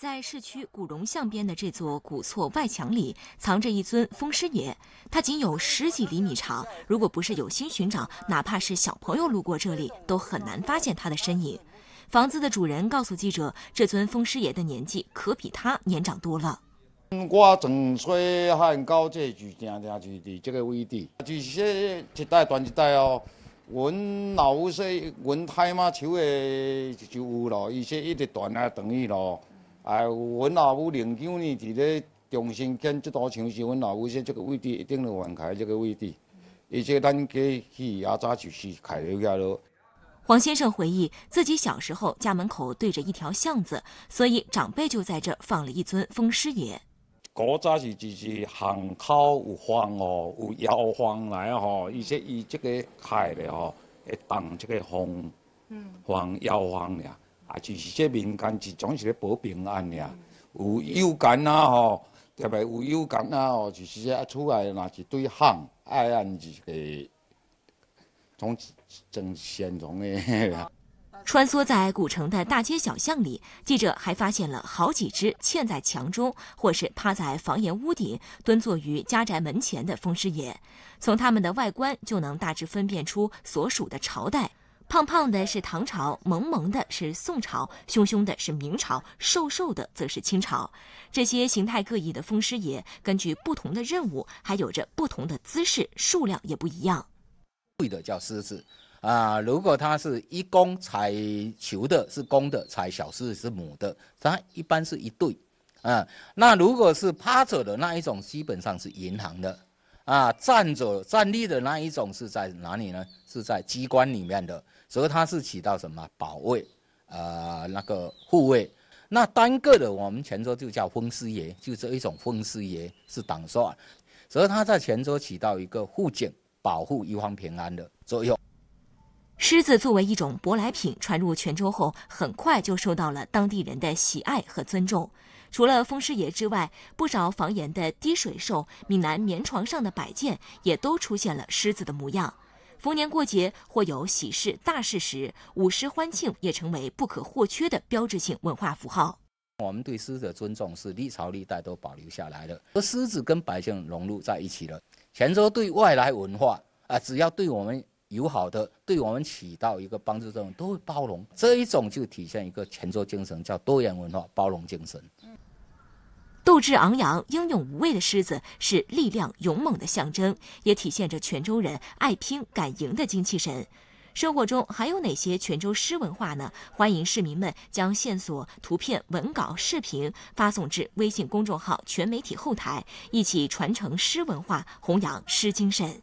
在市区古榕巷边的这座古厝外墙里，藏着一尊风师爷。它仅有十几厘米长，如果不是有心寻找，哪怕是小朋友路过这里，都很难发现他的身影。房子的主人告诉记者：“这尊风师爷的年纪可比他年长多了。”我从细汉到这住，这个位置，就是一代传一代哦。老太妈手就有咯，伊说一直传传咯。哎，阮老母零九年在重新建这座城市，阮老母说这个位置一定能分开这个位置，而且咱家起也早就是开这了。黄先生回忆，自己小时候家门口对着一条巷子，所以长辈就在这放了一尊风师爷。古早是就是巷口有风哦，有摇风来哦，伊说伊这个开的哦，会挡这个风，嗯，防摇风俩。啊，就是说民间，是总是咧保平安呀。有幼囡啊吼，特别有幼囡啊吼，就是说，出来若是对旱，哎呀，就是个总真险重的。穿梭在古城的大街小巷里，记者还发现了好几只嵌在墙中或是趴在房檐、屋顶、蹲坐于家宅门前的风狮爷。从他们的外观，就能大致分辨出所属的朝代。胖胖的是唐朝，萌萌的是宋朝，凶凶的是明朝，瘦瘦的则是清朝。这些形态各异的风师爷，根据不同的任务，还有着不同的姿势，数量也不一样。对的，叫狮子，啊，如果它是一公踩球的，是公的；踩小狮子是母的，它一般是一对。啊，那如果是趴着的那一种，基本上是银行的；啊，站着站立的那一种是在哪里呢？是在机关里面的。所以它是起到什么保卫，呃那个护卫。那单个的我们泉州就叫风师爷，就这一种风师爷是挡煞。所以它在泉州起到一个护境、保护一方平安的作用。狮子作为一种舶来品，传入泉州后，很快就受到了当地人的喜爱和尊重。除了风师爷之外，不少房檐的滴水兽、闽南棉床上的摆件，也都出现了狮子的模样。逢年过节或有喜事大事时，舞狮欢庆也成为不可或缺的标志性文化符号。我们对狮子的尊重是历朝历代都保留下来的，而狮子跟百姓融入在一起了。泉州对外来文化啊，只要对我们友好的，对我们起到一个帮助作用，都会包容。这一种就体现一个泉州精神，叫多元文化包容精神。斗志昂扬、英勇无畏的狮子是力量、勇猛的象征，也体现着泉州人爱拼敢赢的精气神。生活中还有哪些泉州狮文化呢？欢迎市民们将线索、图片、文稿、视频发送至微信公众号“全媒体后台”，一起传承狮文化，弘扬狮精神。